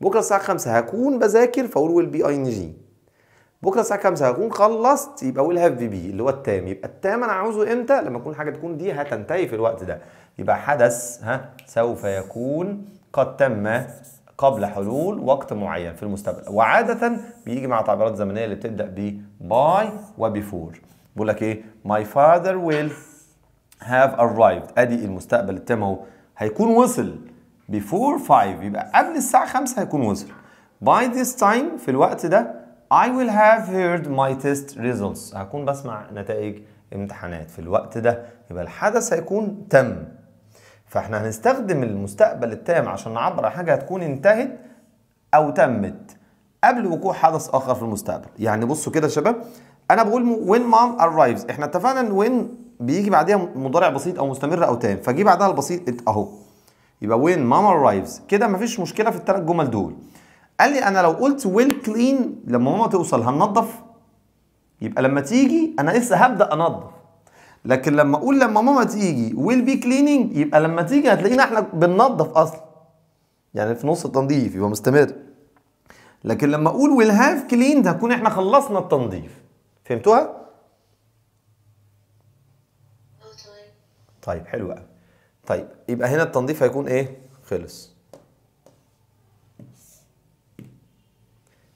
بكره الساعه 5 هكون بذاكر فاقول ويل بي اي ان جي بكره الساعه 5 هكون خلصت يبقى ويل هاف في بي اللي هو التام يبقى التام انا عاوزه امتى لما اكون حاجه تكون دي هتنتهي في الوقت ده يبقى حدث ها سوف يكون قد تم قبل حلول وقت معين في المستقبل وعادة بيجي مع تعبيرات زمنية اللي بتبدأ ب by وبيفور بيقول لك ايه my father will have arrived ادي المستقبل التام اهو هيكون وصل before 5 يبقى قبل الساعة 5 هيكون وصل by this time في الوقت ده I will have heard my test results هكون بسمع نتائج امتحانات في الوقت ده يبقى الحدث هيكون تم فاحنا هنستخدم المستقبل التام عشان نعبر عن حاجه هتكون انتهت او تمت قبل وقوع حدث اخر في المستقبل يعني بصوا كده يا شباب انا بقول وين مام ارايفز احنا اتفقنا ان وين بيجي بعديها مضارع بسيط او مستمر او تام فجي بعدها البسيط اهو يبقى وين مام ارايفز كده مفيش مشكله في الثلاث جمل دول قال لي انا لو قلت ويل كلين لما ماما توصل هننضف يبقى لما تيجي انا لسه هبدا انضف لكن لما اقول لما ماما تيجي ويل بي كليننج يبقى لما تيجي هتلاقينا احنا بننظف اصلا يعني في نص التنظيف يبقى مستمر لكن لما اقول ويل هاف كلين هكون احنا خلصنا التنظيف فهمتوها طيب حلو قوي طيب يبقى هنا التنظيف هيكون ايه خلص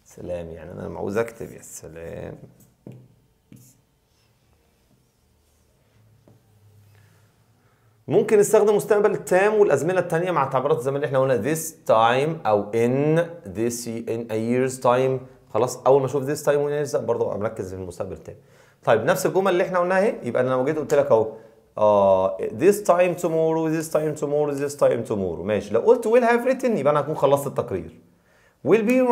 سلام يعني انا لما عاوز اكتب يا سلام ممكن نستخدم مستقبل التام والازمنه الثانيه مع تعبيرات الزمن اللي احنا قلنا this time او in this in a year's time خلاص اول ما اشوف this time وin years برضه ابقى مركز في المستقبل التام طيب نفس الجمل اللي احنا قلناها اهي يبقى انا لو جيت قلت لك اهو اه this time tomorrow this time tomorrow this time tomorrow ماشي لو قلت will have written يبقى انا هكون خلصت التقرير will be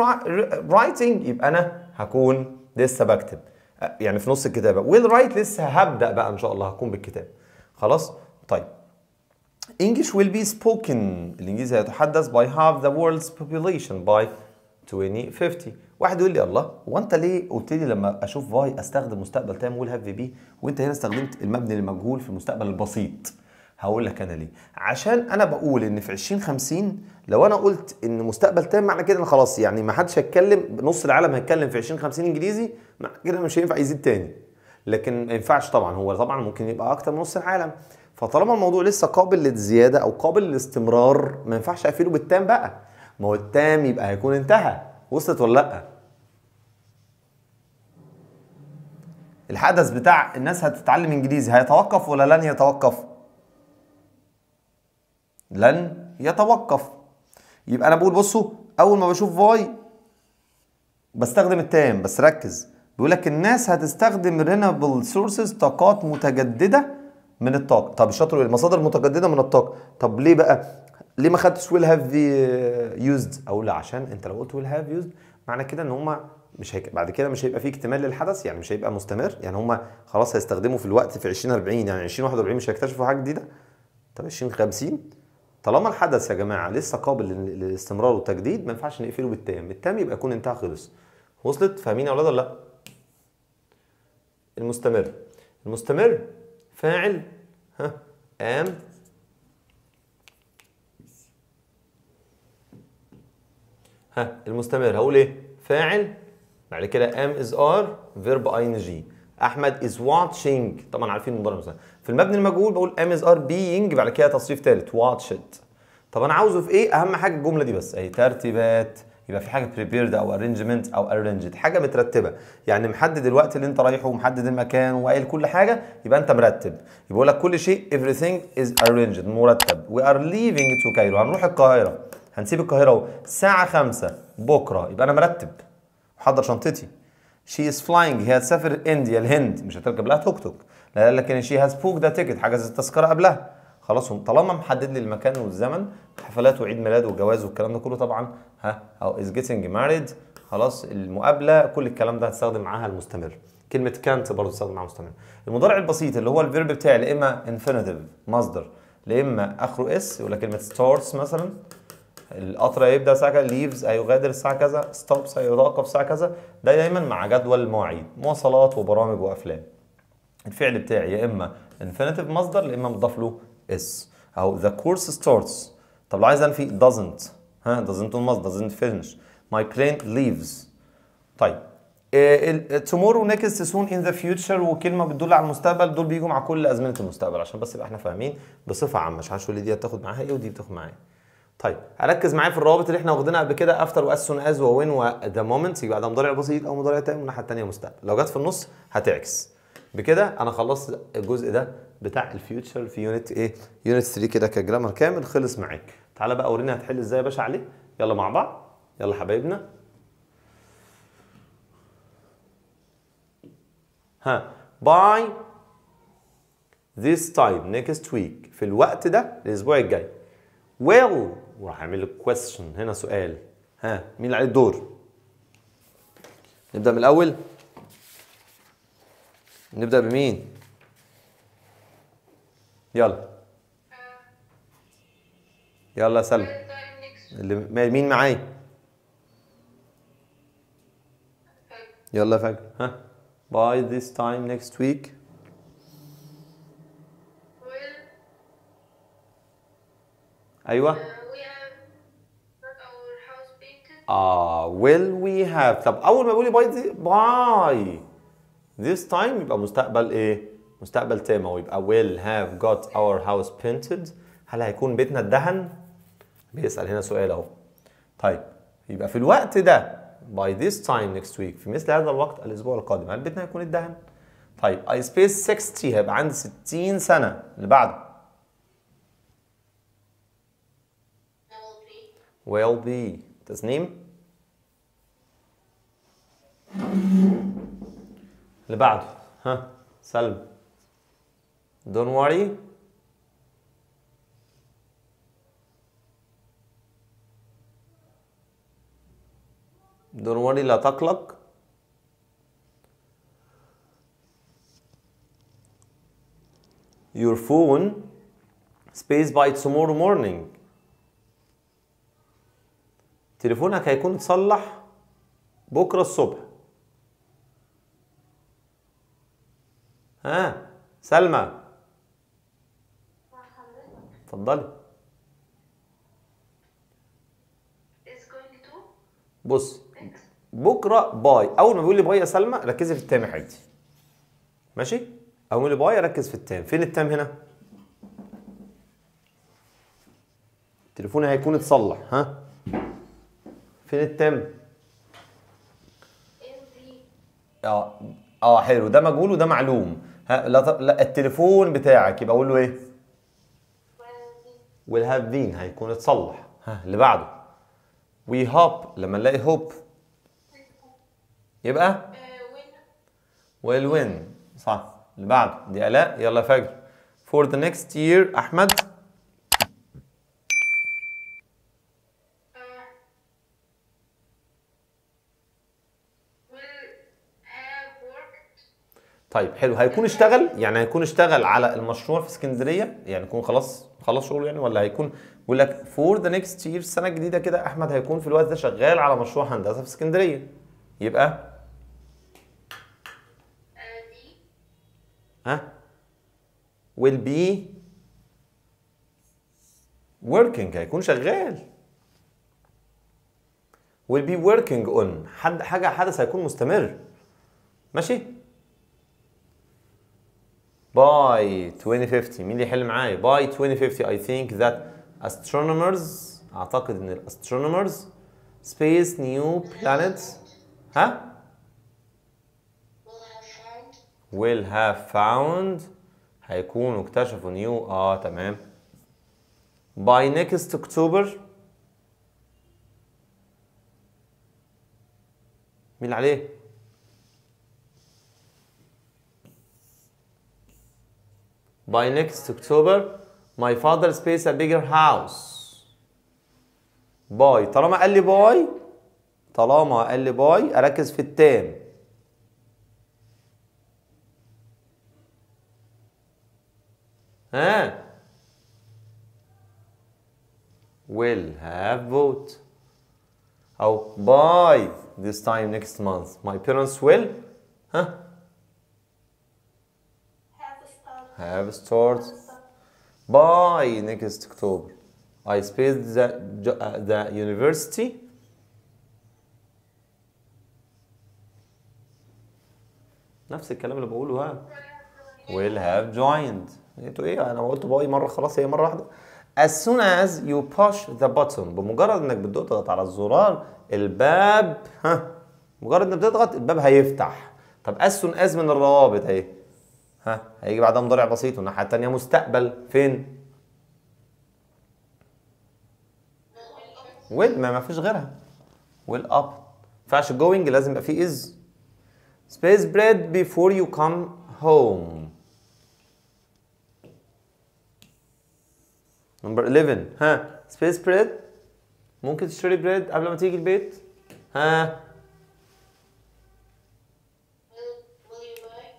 writing يبقى انا هكون لسه بكتب آه، يعني في نص الكتابه will write لسه هبدا بقى ان شاء الله هكون بالكتاب خلاص طيب English will be spoken الإنجليزي هيتحدث by half the world's population by 2050 واحد يقول لي الله هو انت ليه قلت لي لما اشوف باي استخدم مستقبل تام اقول هاف بي وانت هنا استخدمت المبني المجهول في المستقبل البسيط هقول لك انا ليه عشان انا بقول ان في 2050 لو انا قلت ان مستقبل تام معنى كده ان خلاص يعني ما حدش هيتكلم نص العالم هيتكلم في 2050 انجليزي معنى كده مش هينفع يزيد تاني لكن ما ينفعش طبعا هو طبعا ممكن يبقى اكتر من نص العالم فطالما الموضوع لسه قابل للزياده او قابل للاستمرار ما ينفعش اقفله بالتام بقى ما هو التام يبقى هيكون انتهى وصلت ولا لا الحدث بتاع الناس هتتعلم انجليزي هيتوقف ولا لن يتوقف لن يتوقف يبقى انا بقول بصوا اول ما بشوف فاي بستخدم التام بس ركز بيقول لك الناس هتستخدم رينابل سورسز طاقات متجدده من الطاقه طب الشطر المصادر المتجدده من الطاقه طب ليه بقى ليه ما خدتش ويل هاف يوزد او لا عشان انت لو قلت ويل هاف يوزد معنى كده ان هما مش هيك... بعد كده مش هيبقى في اكتمال للحدث يعني مش هيبقى مستمر يعني هما خلاص هيستخدموا في الوقت في 20 40 يعني 20 41 مش هيكتشفوا حاجه جديده طب 20 50 طالما الحدث يا جماعه لسه قابل للاستمرار والتجديد ما ينفعش نقفله بالتام التام يبقى يكون انتهى خلص وصلت فاهمين يا اولاد ولا لا المستمر المستمر فاعل ها ام ها المستمر هقول ايه فاعل بعد كده ام از ار فيرب اي ان جي احمد از واتشينج طبعا عارفين المضارع مثلا في المبني المجهول بقول ام از ار بينج بعد كده تصريف ثالث واتشت طب انا عاوزه في ايه اهم حاجه الجمله دي بس اهي ترتيبات يبقى في حاجه بريبيرد او ارينجمنت او ارينجد حاجه مترتبه يعني محدد الوقت اللي انت رايحه ومحدد المكان وقايل كل حاجه يبقى انت مرتب يبقى يقول لك كل شيء everything is arranged مرتب we are leaving to كايرو هنروح القاهره هنسيب القاهره اهو الساعه 5 بكره يبقى انا مرتب محضر شنطتي شي از فلاينج هي هتسافر انديا الهند مش هتركب لها توك توك لا قال لك ان شي هاز بوك ذا تيكت حاجه التذكره قبلها خلاص طالما محدد لي المكان والزمن حفلات وعيد ميلاد وجواز والكلام ده كله طبعا ها او از جيتنج ماريد خلاص المقابله كل الكلام ده هتستخدم معاها المستمر كلمه كانت برضه تستخدم معاها المستمر المضارع البسيط اللي هو الفيرب بتاعي يا اما انفينيتيف مصدر يا اما اخره اس يقول لك كلمه ستارتس مثلا القطر هيبدا الساعه كذا ليفز هيغادر الساعه كذا ستوبس هيتوقف الساعه كذا ده دايما مع جدول مواعيد مواصلات وبرامج وافلام الفعل بتاعي يا اما انفينيتيف مصدر يا اما مضاف له اس أو the course starts طب لو عايز انفي doesn't ها doesn't almost doesn't finish my plane leaves طيب آه، آه، tomorrow next soon in the future وكلمه بتدل على المستقبل دول بيجوا مع كل ازمنه المستقبل عشان بس يبقى احنا فاهمين بصفه عامه مش عارف اللي دي هتاخد معاها ايه ودي بتاخد معاها ايه طيب هركز معايا في الروابط اللي احنا واخدينها قبل كده افتر واس سون از و وذا مومنت يبقى ده مضارع بسيط او مضارع تاني والناحيه الثانيه مستقبل لو جت في النص هتعكس بكده انا خلصت الجزء ده بتاع الفيوتشر في يونت ايه يونت 3 كده كجرامر كامل خلص معاك تعالى بقى وريني هتحل ازاي يا باشا عليه يلا مع بعض يلا حبايبنا ها باي this time next week في الوقت ده الاسبوع الجاي will وراح اعمل لك question هنا سؤال ها مين اللي عليه الدور نبدا من الاول نبدا بمين يلا يلا سلم اللي مين معايا يلا فجر ها باي this تايم نيكست ويك ايوه اه ويل وي هاف طب اول ما بقولي باي باي this تايم يبقى مستقبل ايه مستقبل او ويبقى will have got our house painted هل هيكون بيتنا اتدهن؟ بيسأل هنا سؤال اهو طيب يبقى في الوقت ده by this time next week في مثل هذا الوقت الاسبوع القادم هل بيتنا هيكون اتدهن؟ طيب I space 60 هيبقى عندي 60 سنة اللي بعده will be تسنيم اللي بعده ها سلم Don't worry. Don't worry لا تقلق. Your phone space by tomorrow morning. تليفونك هيكون اتصلح بكره الصبح. ها سلمى اتفضلي بص بكره باي اول ما بيقول لي باي يا سلمى ركزي في التام يا ماشي اول ما بيقول لي باي ركز في التام فين التام هنا تليفوني هيكون اتصلح ها فين التام اه اه حلو ده مجهول وده معلوم ها لا, لا التليفون بتاعك يبقى اقول له ايه have been هيكون اتصلح ها اللي بعده we hope لما نلاقي هوب يبقى win صح اللي بعده دي الاء يلا فجر فور ذا next يير احمد طيب حلو هيكون اشتغل يعني هيكون اشتغل على المشروع في اسكندريه يعني يكون خلاص خلص شغله يعني ولا هيكون بيقول لك فور ذا نيكست يير السنه الجديده كده احمد هيكون في الوقت ده شغال على مشروع هندسه في اسكندريه يبقى ها ويل بي وركينج هيكون شغال ويل بي وركينج اون حد حاجه حدث هيكون مستمر ماشي باي 2050 مين اللي يحل معايا باي 2050 I think that astronomers اعتقد ان الاسترونومرز space new planet ها will have found هيكونوا اكتشفوا نيو اه تمام by next October مين عليه By next October my father pays a bigger house. باي طالما قال لي باي طالما قال لي باي اركز في التام ها ويل هاف vote او باي this time next month my parents will ها huh? have stored by next October. I spaced the, uh, the university نفس الكلام اللي بقوله ها will have joined انتوا ايه انا قلت باي مره خلاص هي مره واحده as soon as you push the button بمجرد انك بتضغط على الزرار الباب ها مجرد انك بتضغط الباب هيفتح طب as soon as من الروابط اهي ها هيجي بعدها مضارع بسيط والناحيه الثانيه مستقبل فين ويل ما فيش غيرها ويل اب ما ينفعش جوينج لازم يبقى فيه از سبيس بريد بيفور يو كام هوم نمبر 11 ها سبيس بريد ممكن تشتري بريد قبل ما تيجي البيت ها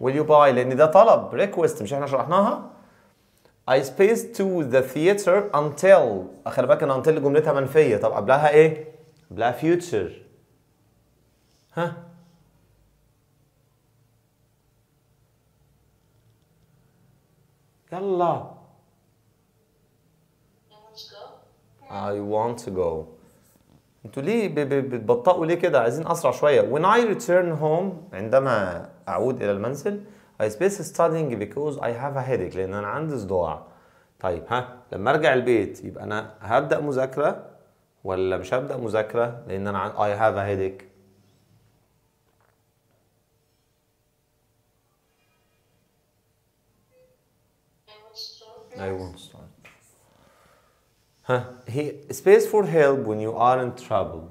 will you buy لان ده طلب request مش احنا شرحناها I space to the theater until خلي بالك ان until جملتها منفيه طب قبلها ايه؟ قبلها future ها يلا I want to go انتوا ليه بتبطئوا ليه كده عايزين اسرع شويه when I return home عندما اعود الى المنزل I space studying because I have a headache لان انا عندي صداع طيب ها لما ارجع البيت يبقى انا هبدا مذاكره ولا مش هبدا مذاكره لان انا I have a headache I won't ها هي space for help when you are in trouble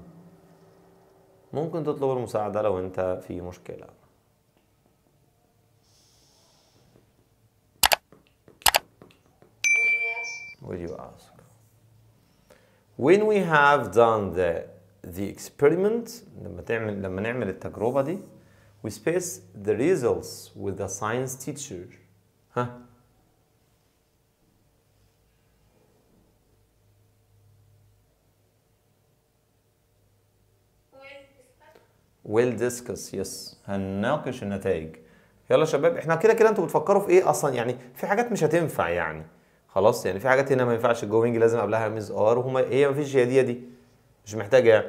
ممكن تطلب المساعدة لو أنت في مشكلة Will you ask? When we have done the the experiment لما تعمل لما نعمل التجربة دي we space the results with the science teacher ها ويل ديسكس يس هنناقش النتائج يلا يا شباب احنا كده كده انتوا بتفكروا في ايه اصلا يعني في حاجات مش هتنفع يعني خلاص يعني في حاجات هنا ما ينفعش جوينج لازم قبلها ميز ار وهما هي إيه؟ ما فيش هي دي مش محتاجه يعني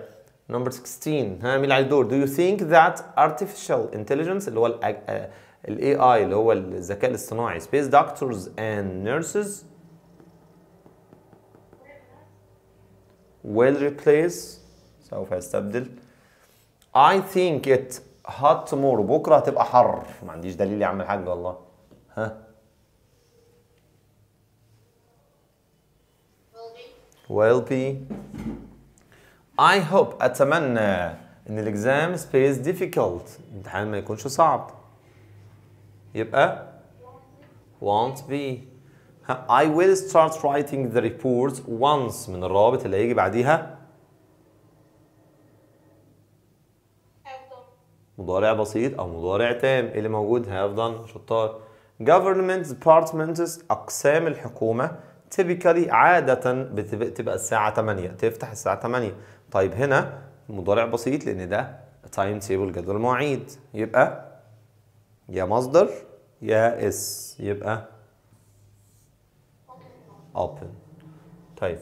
نمبر 16 ها اللي عليه دور دو يو ثينك ذات artificial intelligence اللي هو الاي اي اللي هو الذكاء الاصطناعي سبيس دكتورز اند نيرسز will replace سوف يستبدل I think it hot tomorrow بكره هتبقى حر ما عنديش دليل يا عم الحاج والله ها will be I hope أتمنى إن الإكزام space difficult الامتحان ما يكونش صعب يبقى won't be I will start writing the reports once من الرابط اللي هيجي بعديها مضارع بسيط او مضارع تام إيه اللي موجود دان شطار government departments اقسام الحكومه typically عاده بتبقى الساعه 8 تفتح الساعه 8 طيب هنا مضارع بسيط لان ده تايم تيبل جدول مواعيد يبقى يا مصدر يا اس يبقى open طيب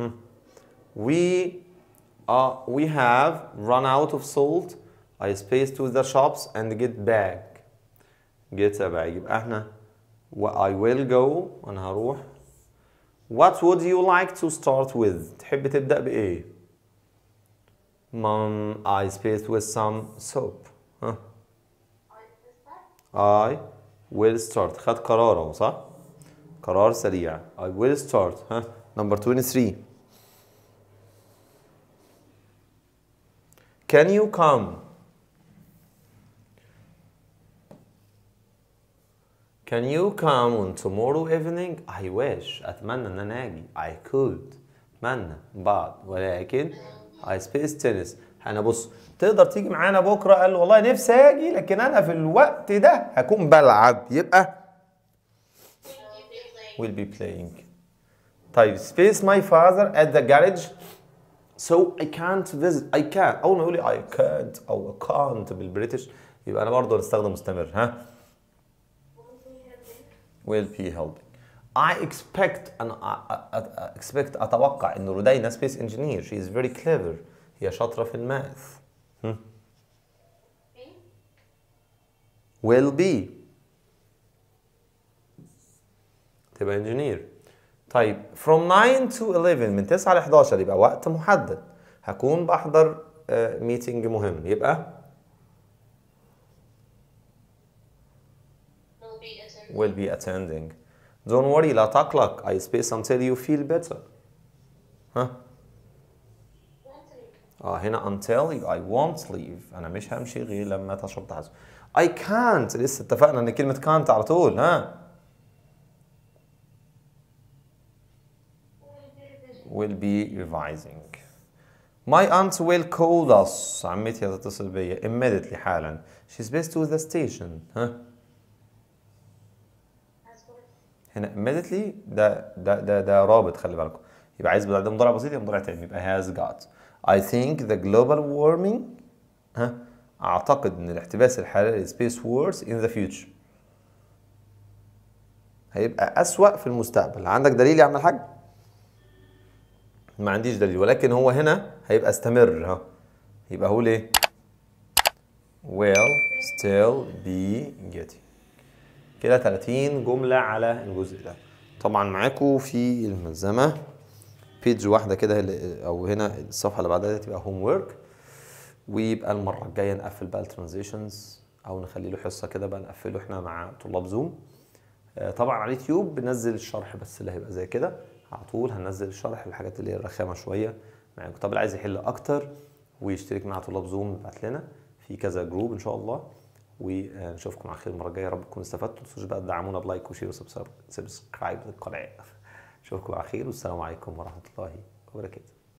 hmm. we uh, we have run out of salt I space to the shops and get back get back يبقى احنا I will go انا هروح What would you like to start with? تحب تبدأ بإيه؟ Mom, I spaced with some soap. Huh? I will start. خد قرار صح؟ قرار سريع. I will start. Huh? Number 23. Can you come? Can you come on tomorrow evening? I wish. أتمنى إن أنا أجي. I could. أتمنى. but ولكن I space tennis. أنا بص تقدر تيجي معانا بكرة قال والله نفسي أجي لكن أنا في الوقت ده هكون بلعب يبقى will be playing. طيب space my father at the garage So I can't visit I can أول ما يقول I can't أو I can't بالبريتش يبقى أنا برضه هنستخدم مستمر ها will be helping I expect and I expect أتوقع إن رودينا space engineer she is very clever هي شاطرة في الماث will be تبقى engineer طيب from 9 to 11 من 9 ل 11 يبقى وقت محدد هكون بحضر ميتنج آه، مهم يبقى will be attending don't worry لا تقلق I space until you feel better ها اه هنا until you, I won't leave انا مش همشي غير لما تشرب تحسن I can't لسه اتفقنا ان كلمة can't على طول ها will be revising. My aunt will call us. عمتي هتتصل بيا immediately حالا. She's based to the station. ها؟ هنا immediately ده ده ده ده رابط خلي بالكم. يبقى عايز بدل مضارع بسيط يبقى مضارع تاني يبقى has got. I think the global warming ها أعتقد إن الاحتباس الحراري space worse in the future. هيبقى أسوأ في المستقبل. عندك دليل يا عم الحاج؟ ما عنديش دليل ولكن هو هنا هيبقى استمر ها يبقى هو ليه will still be getting كده 30 جملة على الجزء ده طبعا معاكم في الملزمة بيج واحدة كده او هنا الصفحة اللي بعدها تبقى هوم ورك ويبقى المرة الجاية نقفل بقى الترانزيشنز او نخلي له حصة كده بقى نقفله احنا مع طلاب زوم آه، طبعا على اليوتيوب بنزل الشرح بس اللي هيبقى زي كده على طول هنزل الشرح بالحاجات اللي هي الرخامه شويه مع يعني طب اللي عايز يحل اكتر ويشترك مع طلاب زوم ابعت لنا في كذا جروب ان شاء الله ونشوفكم على خير المره الجايه يا رب تكونوا استفدتوا ما تنسوش بقى تدعمونا بلايك وشير وسبسكرايب للقناه اشوفكم على خير والسلام عليكم ورحمه الله وبركاته